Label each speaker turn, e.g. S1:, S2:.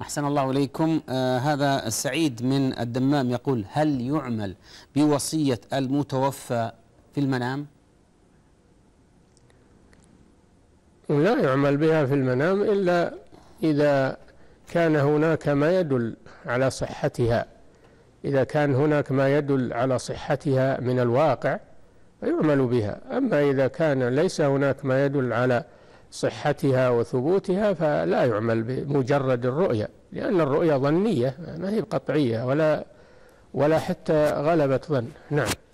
S1: أحسن الله إليكم آه هذا سعيد من الدمام يقول هل يعمل بوصية
S2: المتوفى في المنام
S3: لا يعمل بها في المنام إلا إذا كان هناك ما يدل على صحتها إذا كان هناك ما يدل على صحتها من الواقع فيعمل بها أما إذا كان ليس هناك ما يدل على صحتها وثبوتها فلا يعمل بمجرد الرؤية لأن
S4: الرؤية ظنية ما هي قطعية ولا ولا حتى غلبة ظن نعم